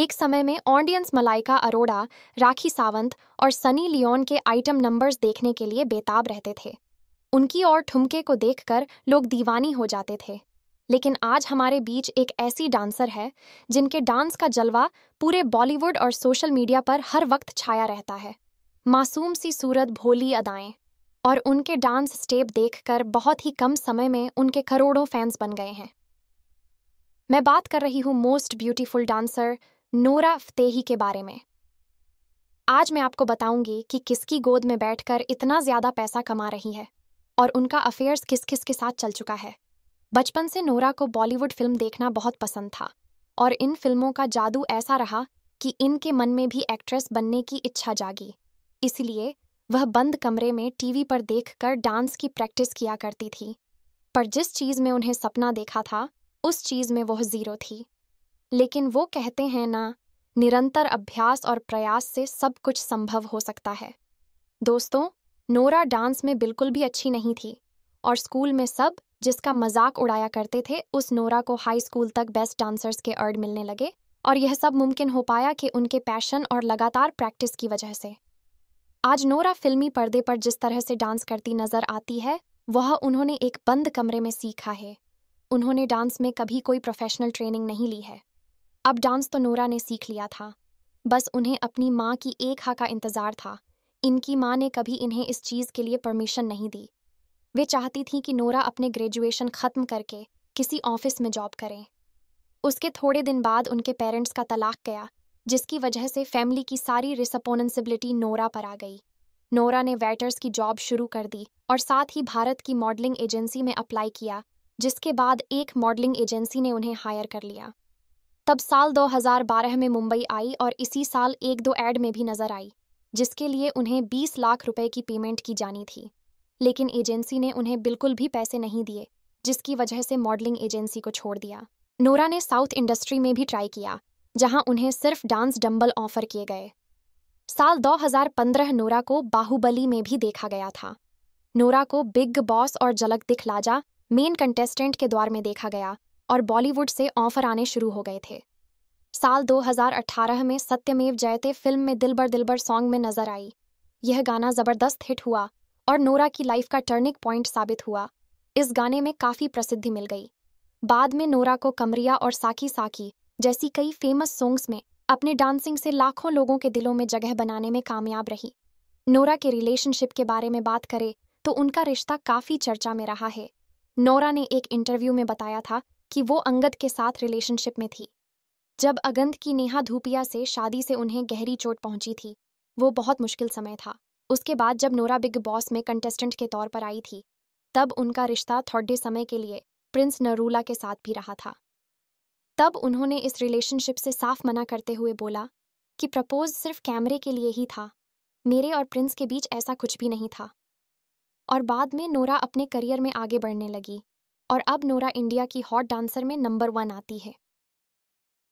एक समय में ऑडियंस मलाइका अरोड़ा राखी सावंत और सनी लियोन के आइटम नंबर्स देखने के लिए बेताब रहते थे उनकी और ठुमके को देखकर लोग दीवानी हो जाते थे लेकिन आज हमारे बीच एक ऐसी डांसर है जिनके डांस का जलवा पूरे बॉलीवुड और सोशल मीडिया पर हर वक्त छाया रहता है मासूम सी सूरत भोली अदाएं और उनके डांस स्टेप देखकर बहुत ही कम समय में उनके करोड़ों फैंस बन गए हैं मैं बात कर रही हूँ most beautiful dancer Nora Fatehi के बारे में आज मैं आपको बताऊंगी कि किसकी गोद में बैठकर इतना ज्यादा पैसा कमा रही है और उनका अफेयर्स किस किस के साथ चल चुका है बचपन से नोरा को बॉलीवुड फिल्म देखना बहुत पसंद था और इन फिल्मों का जादू ऐसा रहा कि इनके मन में भी एक्ट्रेस बनने की इच्छा जागी इसलिए वह बंद कमरे में टीवी पर देखकर डांस की प्रैक्टिस किया करती थी पर जिस चीज़ में उन्हें सपना देखा था उस चीज़ में वह ज़ीरो थी लेकिन वो कहते हैं ना निरंतर अभ्यास और प्रयास से सब कुछ संभव हो सकता है दोस्तों नोरा डांस में बिल्कुल भी अच्छी नहीं थी और स्कूल में सब जिसका मजाक उड़ाया करते थे उस नोरा को हाई स्कूल तक बेस्ट डांसर्स के अर्ड मिलने लगे और यह सब मुमकिन हो पाया कि उनके पैशन और लगातार प्रैक्टिस की वजह से आज नोरा फिल्मी पर्दे पर जिस तरह से डांस करती नजर आती है वह उन्होंने एक बंद कमरे में सीखा है उन्होंने डांस में कभी कोई प्रोफेशनल ट्रेनिंग नहीं ली है अब डांस तो नोरा ने सीख लिया था बस उन्हें अपनी माँ की एक हा का इंतज़ार था इनकी माँ ने कभी इन्हें इस चीज़ के लिए परमिशन नहीं दी वे चाहती थीं कि नोरा अपने ग्रेजुएशन ख़त्म करके किसी ऑफिस में जॉब करें उसके थोड़े दिन बाद उनके पेरेंट्स का तलाक गया जिसकी वजह से फैमिली की सारी रिस्पॉन्सिबिलिटी नोरा पर आ गई नोरा ने वेटर्स की जॉब शुरू कर दी और साथ ही भारत की मॉडलिंग एजेंसी में अप्लाई किया जिसके बाद एक मॉडलिंग एजेंसी ने उन्हें हायर कर लिया तब साल 2012 में मुंबई आई और इसी साल एक दो एड में भी नजर आई जिसके लिए उन्हें 20 लाख रुपए की पेमेंट की जानी थी लेकिन एजेंसी ने उन्हें बिल्कुल भी पैसे नहीं दिए जिसकी वजह से मॉडलिंग एजेंसी को छोड़ दिया नोरा ने साउथ इंडस्ट्री में भी ट्राई किया जहां उन्हें सिर्फ डांस डंबल ऑफर किए गए साल 2015 नोरा को बाहुबली में भी देखा गया था नोरा को बिग बॉस और झलक दिखलाजा मेन कंटेस्टेंट के द्वार में देखा गया और बॉलीवुड से ऑफर आने शुरू हो गए थे साल 2018 में सत्यमेव जयते फिल्म में दिलबर दिलबर सॉन्ग में नजर आई यह गाना जबरदस्त हिट हुआ और नोरा की लाइफ का टर्निंग पॉइंट साबित हुआ इस गाने में काफी प्रसिद्धि मिल गई बाद में नोरा को कमरिया और साकी साकी जैसी कई फेमस सॉन्ग्स में अपने डांसिंग से लाखों लोगों के दिलों में जगह बनाने में कामयाब रही नोरा के रिलेशनशिप के बारे में बात करें तो उनका रिश्ता काफी चर्चा में रहा है नोरा ने एक इंटरव्यू में बताया था कि वो अंगद के साथ रिलेशनशिप में थी जब अगंध की नेहा धूपिया से शादी से उन्हें गहरी चोट पहुंची थी वो बहुत मुश्किल समय था उसके बाद जब नोरा बिग बॉस में कंटेस्टेंट के तौर पर आई थी तब उनका रिश्ता थोड़े समय के लिए प्रिंस नरूला के साथ भी रहा था तब उन्होंने इस रिलेशनशिप से साफ मना करते हुए बोला कि प्रपोज सिर्फ कैमरे के लिए ही था मेरे और प्रिंस के बीच ऐसा कुछ भी नहीं था और बाद में नोरा अपने करियर में आगे बढ़ने लगी और अब नोरा इंडिया की हॉट डांसर में नंबर वन आती है